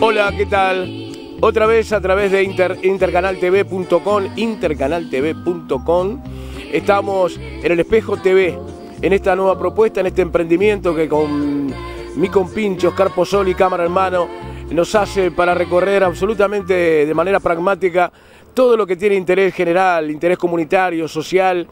Hola, ¿qué tal? Otra vez a través de intercanaltv.com, intercanaltv.com, estamos en el Espejo TV, en esta nueva propuesta, en este emprendimiento que con mi compincho Oscar y cámara hermano, nos hace para recorrer absolutamente de manera pragmática todo lo que tiene interés general, interés comunitario, social,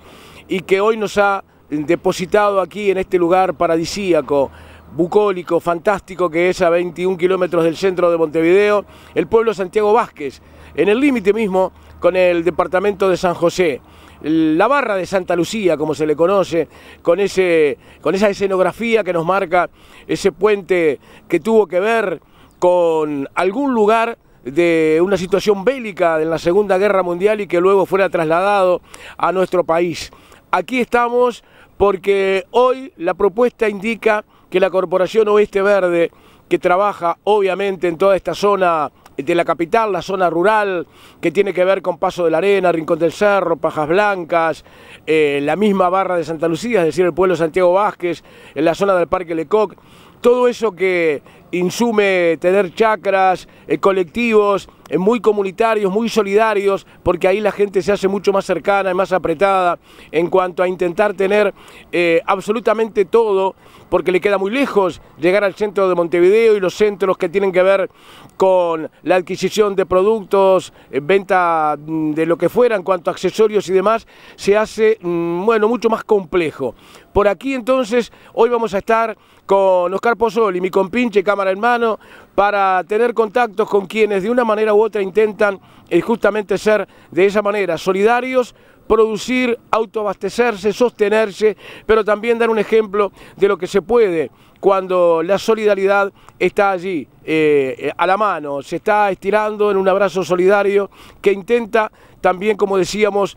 y que hoy nos ha depositado aquí en este lugar paradisíaco, bucólico, fantástico que es a 21 kilómetros del centro de Montevideo, el pueblo Santiago Vázquez, en el límite mismo con el departamento de San José. La barra de Santa Lucía, como se le conoce, con, ese, con esa escenografía que nos marca ese puente que tuvo que ver con algún lugar de una situación bélica en la Segunda Guerra Mundial y que luego fuera trasladado a nuestro país. Aquí estamos porque hoy la propuesta indica que la Corporación Oeste Verde, que trabaja obviamente en toda esta zona de la capital, la zona rural, que tiene que ver con Paso de la Arena, Rincón del Cerro, Pajas Blancas, eh, la misma barra de Santa Lucía, es decir, el pueblo Santiago Vázquez, en la zona del Parque Lecoq, todo eso que, insume tener chacras, eh, colectivos eh, muy comunitarios, muy solidarios, porque ahí la gente se hace mucho más cercana y más apretada en cuanto a intentar tener eh, absolutamente todo, porque le queda muy lejos llegar al centro de Montevideo y los centros que tienen que ver con la adquisición de productos, venta mm, de lo que fuera en cuanto a accesorios y demás, se hace, mm, bueno, mucho más complejo. Por aquí entonces, hoy vamos a estar con Oscar Pozoli, mi compinche, cámara hermano, para tener contactos con quienes de una manera u otra intentan eh, justamente ser de esa manera solidarios, producir, autoabastecerse, sostenerse, pero también dar un ejemplo de lo que se puede cuando la solidaridad está allí, eh, eh, a la mano, se está estirando en un abrazo solidario que intenta también, como decíamos,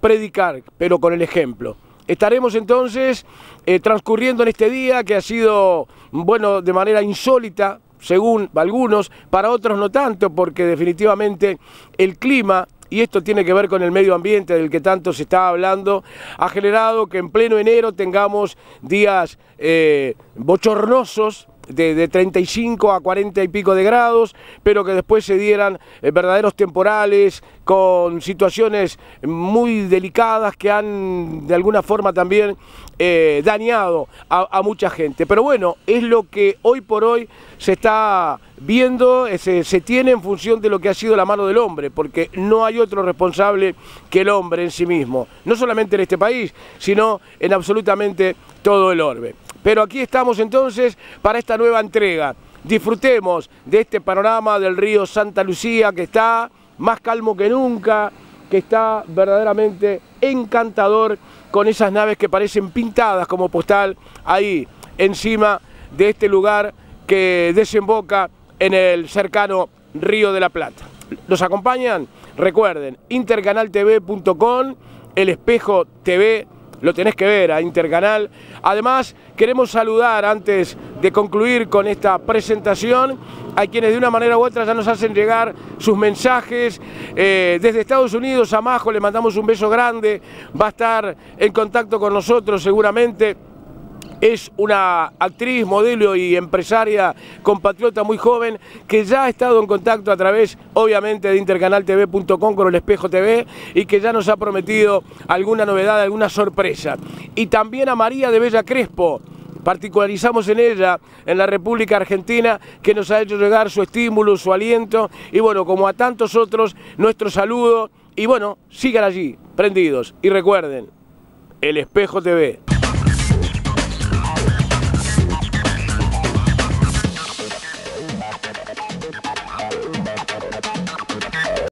predicar, pero con el ejemplo. Estaremos entonces eh, transcurriendo en este día que ha sido, bueno, de manera insólita, según algunos, para otros no tanto, porque definitivamente el clima y esto tiene que ver con el medio ambiente del que tanto se está hablando, ha generado que en pleno enero tengamos días eh, bochornosos, de, 35 a 40 y pico de grados, pero que después se dieran eh, verdaderos temporales con situaciones muy delicadas que han de alguna forma también eh, dañado a, mucha gente. Pero bueno, es lo que hoy por hoy se está viendo, eh, se tiene en función de lo que ha sido la mano del hombre, porque no hay otro responsable que el hombre en sí mismo, no solamente en este país, sino en absolutamente todo el orbe. Pero aquí estamos entonces para esta nueva entrega. Disfrutemos de este panorama del río Santa Lucía que está más calmo que nunca, que está verdaderamente encantador con esas naves que parecen pintadas como postal ahí encima de este lugar que desemboca en el cercano Río de la Plata. ¿Los acompañan? Recuerden, intercanaltv.com, el espejo TV lo tenés que ver a Intercanal. Además, queremos saludar antes de concluir con esta presentación a quienes de una manera u otra ya nos hacen llegar sus mensajes. Eh, desde Estados Unidos, a Majo, le mandamos un beso grande, va a estar en contacto con nosotros seguramente es una actriz, modelo y empresaria compatriota muy joven que ya ha estado en contacto a través, obviamente, de intercanaltv.com con el Espejo TV y que ya nos ha prometido alguna novedad, alguna sorpresa. Y también a María de Bella Crespo, particularizamos en ella, en la República Argentina, que nos ha hecho llegar su estímulo, su aliento, y bueno, como a tantos otros, nuestro saludo, y bueno, sigan allí, prendidos, y recuerden, El Espejo TV.